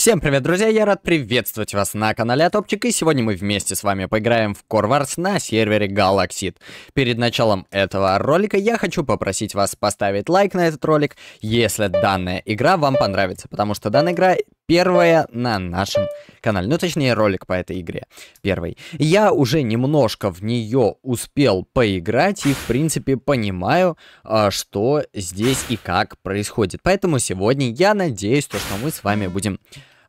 Всем привет, друзья! Я рад приветствовать вас на канале Атопчик, и сегодня мы вместе с вами поиграем в Core Wars на сервере Galaxy. Перед началом этого ролика я хочу попросить вас поставить лайк на этот ролик, если данная игра вам понравится, потому что данная игра первая на нашем канале. Ну, точнее, ролик по этой игре первый. Я уже немножко в нее успел поиграть и, в принципе, понимаю, а, что здесь и как происходит. Поэтому сегодня я надеюсь, что мы с вами будем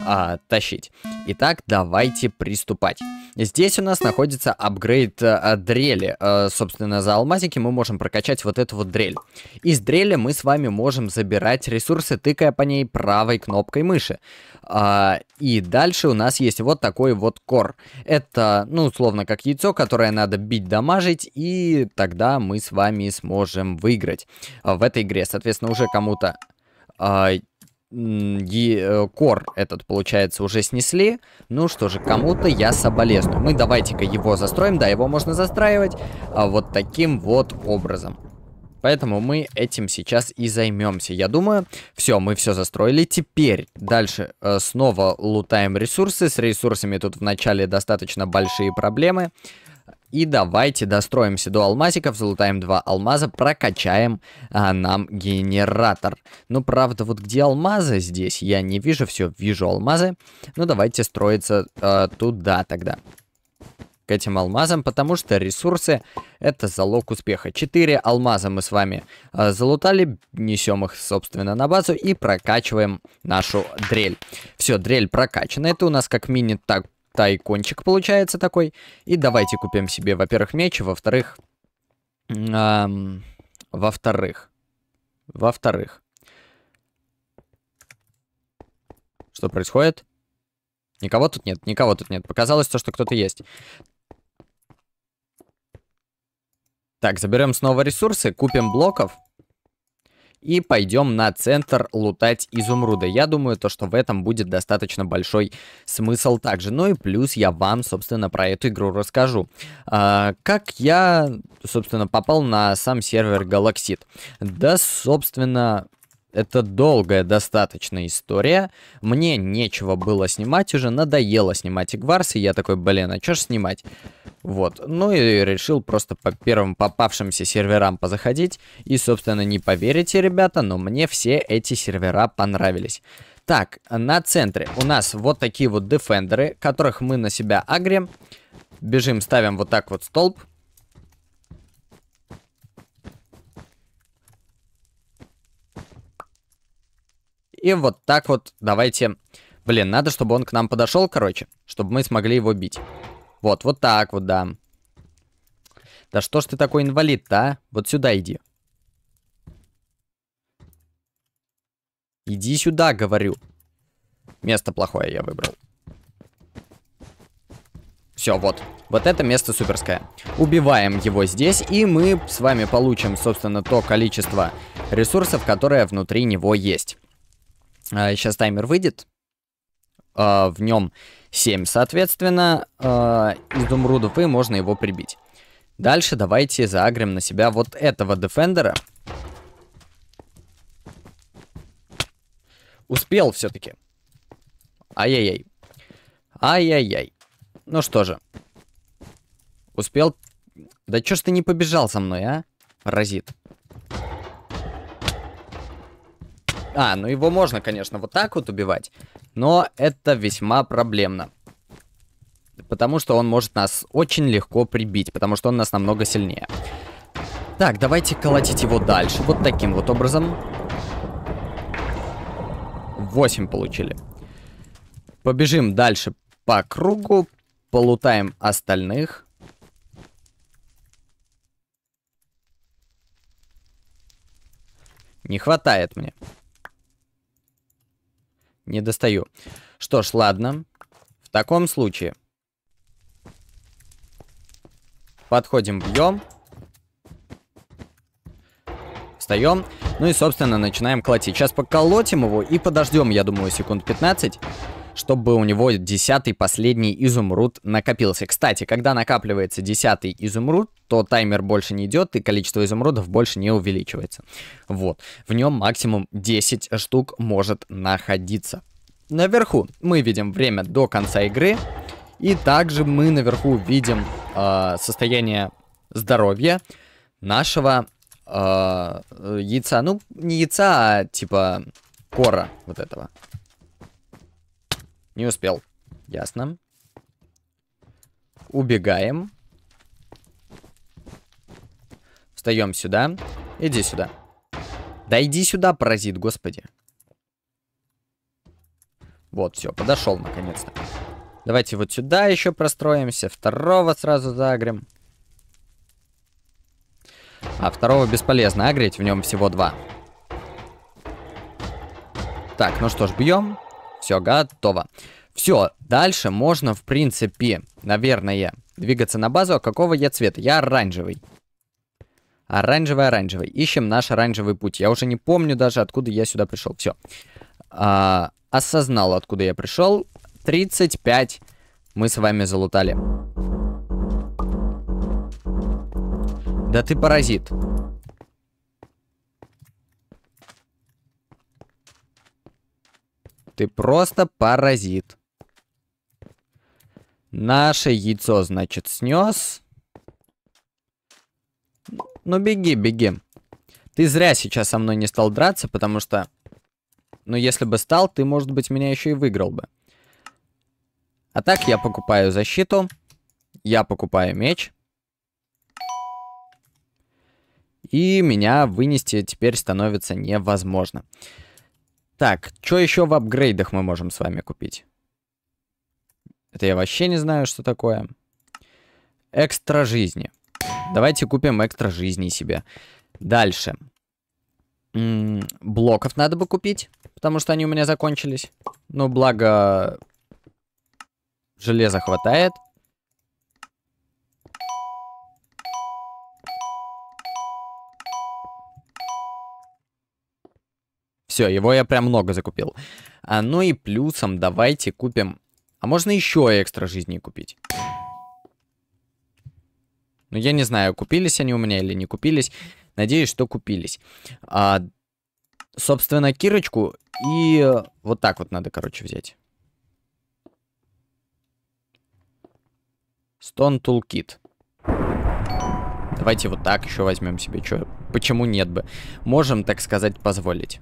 а, тащить. Итак, давайте приступать. Здесь у нас находится апгрейд а, дрели. А, собственно, за алмазики мы можем прокачать вот эту вот дрель. Из дрели мы с вами можем забирать ресурсы, тыкая по ней правой кнопкой мыши. А, и дальше у нас есть вот такой вот кор. Это, ну, условно, как яйцо, которое надо бить, дамажить, и тогда мы с вами сможем выиграть в этой игре. Соответственно, уже кому-то... А, Э, кор этот, получается, уже снесли. Ну что же, кому-то я соболезную. Мы давайте-ка его застроим. Да, его можно застраивать а, вот таким вот образом. Поэтому мы этим сейчас и займемся. Я думаю, все, мы все застроили. Теперь дальше э, снова лутаем ресурсы. С ресурсами тут вначале достаточно большие проблемы. И давайте достроимся до алмазиков, залутаем два алмаза, прокачаем а, нам генератор. Ну, правда, вот где алмазы здесь, я не вижу, все, вижу алмазы. Ну, давайте строиться а, туда тогда. К этим алмазам, потому что ресурсы это залог успеха. Четыре алмаза мы с вами э, залутали, несем их, собственно, на базу и прокачиваем нашу дрель. Все, дрель прокачана. Это у нас как мини так тайкончик получается такой. И давайте купим себе, во-первых, меч, во-вторых... Эм, во-вторых. Во-вторых. Что происходит? Никого тут нет, никого тут нет. Показалось то, что кто-то есть. Так, заберем снова ресурсы, купим блоков и пойдем на центр лутать изумруда. Я думаю, то, что в этом будет достаточно большой смысл также. Ну и плюс я вам, собственно, про эту игру расскажу. А, как я, собственно, попал на сам сервер Galaxit? Да, собственно, это долгая достаточно история. Мне нечего было снимать уже, надоело снимать Игварс, и я такой, блин, а чё ж снимать? Вот. Ну и решил просто по первым попавшимся серверам позаходить. И, собственно, не поверите, ребята, но мне все эти сервера понравились. Так, на центре у нас вот такие вот дефендеры, которых мы на себя агрим. Бежим, ставим вот так вот столб. И вот так вот давайте... Блин, надо, чтобы он к нам подошел, короче, чтобы мы смогли его бить. Вот, вот так вот, да. Да что ж ты такой инвалид-то, а? Вот сюда иди. Иди сюда, говорю. Место плохое я выбрал. Все, вот. Вот это место суперское. Убиваем его здесь, и мы с вами получим, собственно, то количество ресурсов, которое внутри него есть. А, сейчас таймер выйдет, а, в нем 7, соответственно, э, а, изумрудов, и можно его прибить. Дальше давайте заагрим на себя вот этого дефендера. Успел все-таки. Ай-яй-яй. Ай-яй-яй. Ну что же. Успел. Да чё ж ты не побежал со мной, а? Паразит. А, ну его можно, конечно, вот так вот убивать. Но это весьма проблемно. Потому что он может нас очень легко прибить, потому что он нас намного сильнее. Так, давайте колотить его дальше. Вот таким вот образом. 8 получили. Побежим дальше по кругу. Полутаем остальных. Не хватает мне не достаю. Что ж, ладно. В таком случае. Подходим, бьем. Встаем. Ну и, собственно, начинаем колотить. Сейчас поколотим его и подождем, я думаю, секунд 15 чтобы у него десятый последний изумруд накопился. Кстати, когда накапливается десятый изумруд, то таймер больше не идет, и количество изумрудов больше не увеличивается. Вот. В нем максимум 10 штук может находиться. Наверху мы видим время до конца игры, и также мы наверху видим э, состояние здоровья нашего э, яйца. Ну, не яйца, а типа кора вот этого. Не успел. Ясно. Убегаем. Встаем сюда. Иди сюда. Да иди сюда, паразит, господи. Вот, все, подошел наконец-то. Давайте вот сюда еще простроимся. Второго сразу загрем. А второго бесполезно агрить, в нем всего два. Так, ну что ж, бьем. Все, готово. Все, дальше можно, в принципе, наверное, двигаться на базу. А какого я цвета? Я оранжевый. Оранжевый, оранжевый. Ищем наш оранжевый путь. Я уже не помню даже, откуда я сюда пришел. Все. А, осознал, откуда я пришел. 35 мы с вами залутали. Да ты паразит. Ты просто паразит. Наше яйцо, значит, снес. Ну, беги, беги. Ты зря сейчас со мной не стал драться, потому что... Ну, если бы стал, ты, может быть, меня еще и выиграл бы. А так, я покупаю защиту. Я покупаю меч. И меня вынести теперь становится невозможно. Так, что еще в апгрейдах мы можем с вами купить? Это я вообще не знаю, что такое. Экстра жизни. Давайте купим экстра жизни себе. Дальше. М -м блоков надо бы купить, потому что они у меня закончились. Ну, благо... Железа хватает. Все, его я прям много закупил. А, ну и плюсом давайте купим... А можно еще экстра жизни купить? Ну, я не знаю, купились они у меня или не купились. Надеюсь, что купились. А, собственно, кирочку и э, вот так вот надо, короче, взять. Стон тулкит. Давайте вот так еще возьмем себе. Чё? Почему нет бы? Можем, так сказать, позволить.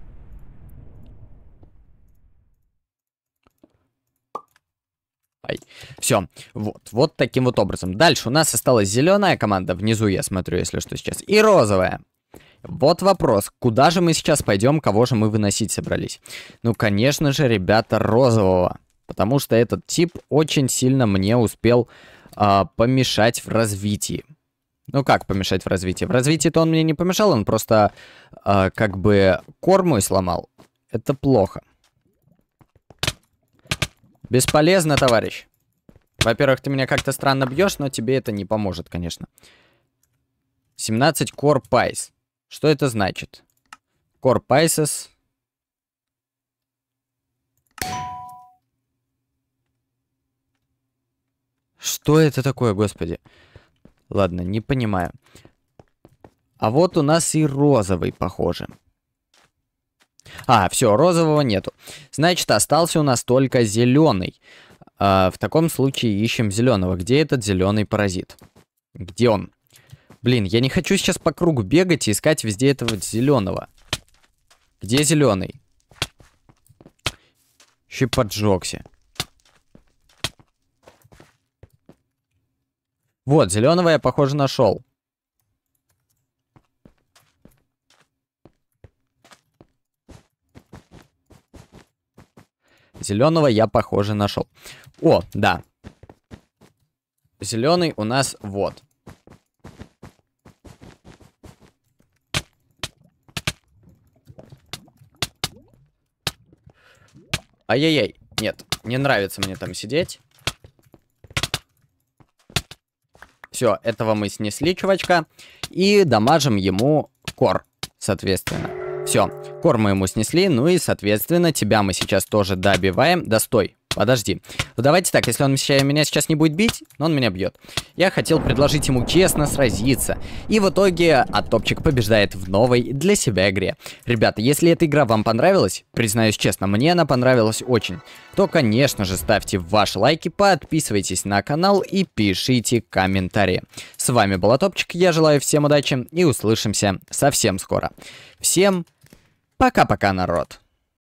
Ай. Все. Вот. Вот таким вот образом. Дальше у нас осталась зеленая команда. Внизу я смотрю, если что, сейчас. И розовая. Вот вопрос, куда же мы сейчас пойдем, кого же мы выносить собрались? Ну, конечно же, ребята розового. Потому что этот тип очень сильно мне успел э, помешать в развитии. Ну как помешать в развитии? В развитии-то он мне не помешал, он просто э, как бы корму и сломал. Это плохо. Бесполезно, товарищ. Во-первых, ты меня как-то странно бьешь, но тебе это не поможет, конечно. 17 core pies. Что это значит? Core pieces. Что это такое, господи? Ладно, не понимаю. А вот у нас и розовый, похоже. А, все, розового нету. Значит, остался у нас только зеленый. А, в таком случае ищем зеленого. Где этот зеленый паразит? Где он? Блин, я не хочу сейчас по кругу бегать и искать везде этого зеленого. Где зеленый? Еще поджегся. Вот, зеленого я, похоже, нашел. Зеленого я, похоже, нашел. О, да. Зеленый у нас вот. Ай-яй-яй. Нет, не нравится мне там сидеть. Все, этого мы снесли, чувачка. И дамажим ему кор, соответственно. Все, корм мы ему снесли, ну и, соответственно, тебя мы сейчас тоже добиваем. Да стой, подожди. Ну давайте так, если он меня сейчас не будет бить, но он меня бьет. Я хотел предложить ему честно сразиться. И в итоге Оттопчик побеждает в новой для себя игре. Ребята, если эта игра вам понравилась, признаюсь честно, мне она понравилась очень, то, конечно же, ставьте ваши лайки, подписывайтесь на канал и пишите комментарии. С вами был Атопчик, я желаю всем удачи и услышимся совсем скоро. Всем пока! Пока-пока, народ.